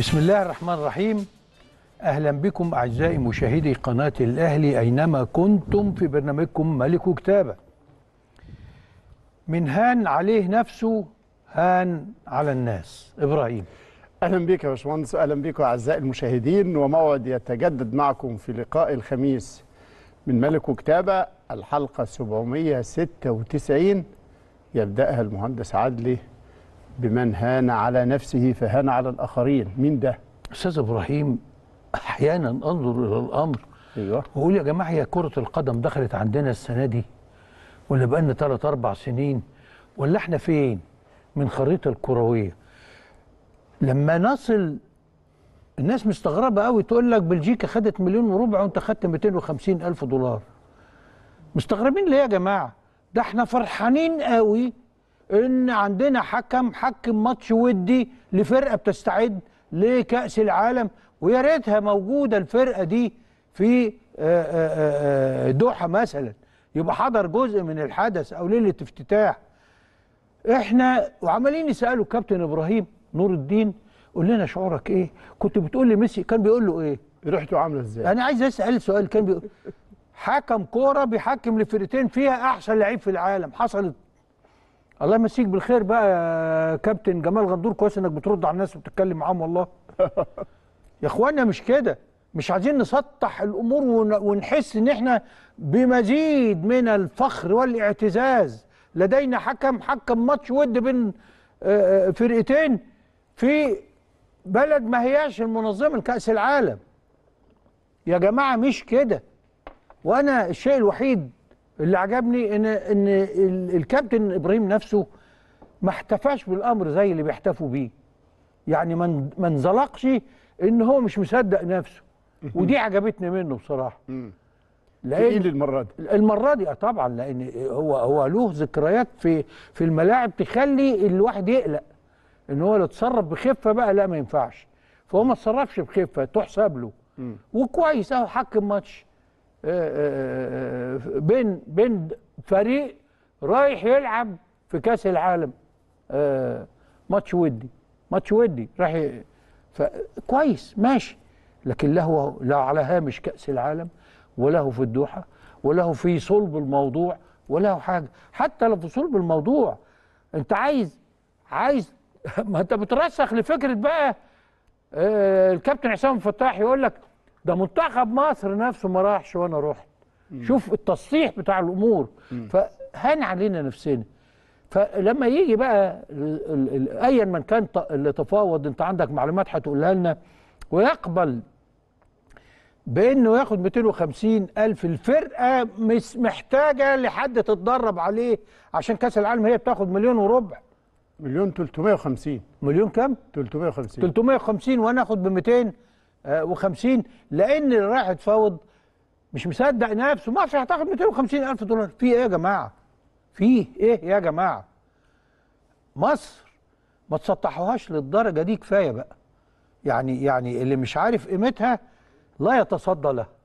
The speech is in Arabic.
بسم الله الرحمن الرحيم اهلا بكم اعزائي مشاهدي قناه الاهلي اينما كنتم في برنامجكم ملك كتابه من هان عليه نفسه هان على الناس ابراهيم اهلا بك يا باشمهندس اهلا بكم اعزائي المشاهدين وموعد يتجدد معكم في لقاء الخميس من ملك وكتابه الحلقه 796 يبداها المهندس عدلي بمن هان على نفسه فهان على الآخرين مين ده؟ أستاذ إبراهيم أحيانا أنظر إلى الأمر أيوه وأقول يا جماعة هي كرة القدم دخلت عندنا السنة دي ولا بقى لنا ثلاث أربع سنين ولا إحنا فين من خريطة الكروية لما نصل الناس مستغربة قوي تقول لك بلجيكا خدت مليون وربع وأنت خدت 250 ألف دولار مستغربين ليه يا جماعة ده احنا فرحانين قوي ان عندنا حكم حكم ماتش ودي لفرقه بتستعد لكاس العالم ويا ريتها موجوده الفرقه دي في آه، آه، آه، دوحه مثلا يبقى حضر جزء من الحدث او ليله افتتاح احنا وعمالين يسالوا كابتن ابراهيم نور الدين قول لنا شعورك ايه كنت بتقول لي ميسي كان بيقول له ايه ريحته عامله ازاي انا عايز اسال سؤال كان بيقول حكم كوره بيحكم لفرقتين فيها احسن لعيب في العالم حصلت الله يمسيك بالخير بقى يا كابتن جمال غندور كويس انك بترد على الناس وبتتكلم معاهم والله يا اخوانا مش كده مش عايزين نسطح الامور ونحس ان احنا بمزيد من الفخر والاعتزاز لدينا حكم حكم ماتش ود بين آه، آه، فرقتين في بلد ما هياش المنظمه لكاس العالم يا جماعه مش كده وانا الشيء الوحيد اللي عجبني ان ان الكابتن ابراهيم نفسه ما احتفاش بالامر زي اللي بيحتفوا بيه يعني ما ما انزلقش ان هو مش مصدق نفسه ودي عجبتني منه بصراحه تقيل المره إيه دي المره دي آه طبعا لان هو هو له ذكريات في في الملاعب تخلي الواحد يقلق ان هو لو اتصرف بخفه بقى لا ما ينفعش فهو ما اتصرفش بخفه تحسب له وكويس اهو حكم ماتش آه، آه، آه، بين بين فريق رايح يلعب في كاس العالم ماتش ودي ماتش ودي راح كويس ماشي لكن له لا على هامش كاس العالم وله في الدوحه وله في صلب الموضوع وله حاجه حتى لو في صلب الموضوع انت عايز عايز ما انت بترسخ لفكره بقى الكابتن عصام فتاح يقول لك ده منتخب مصر نفسه ما راحش وانا رحت شوف التصحيح بتاع الامور فهان علينا نفسنا فلما يجي بقى ايا من كان اللي تفاوض انت عندك معلومات هتقولها لنا ويقبل بانه ياخد 250 الف الفرقه مش محتاجه لحد تتدرب عليه عشان كاس العالم هي بتاخد مليون وربع مليون 350 مليون كام 350 350 وانا اخد ب 200 و50 لان اللي رايح يتفاوض مش مصدق نفسه مصر هتاخد 250 الف دولار في ايه يا جماعه في ايه يا جماعه مصر ما تسطحوهاش للدرجه دي كفايه بقى يعني يعني اللي مش عارف قيمتها لا يتصدى لها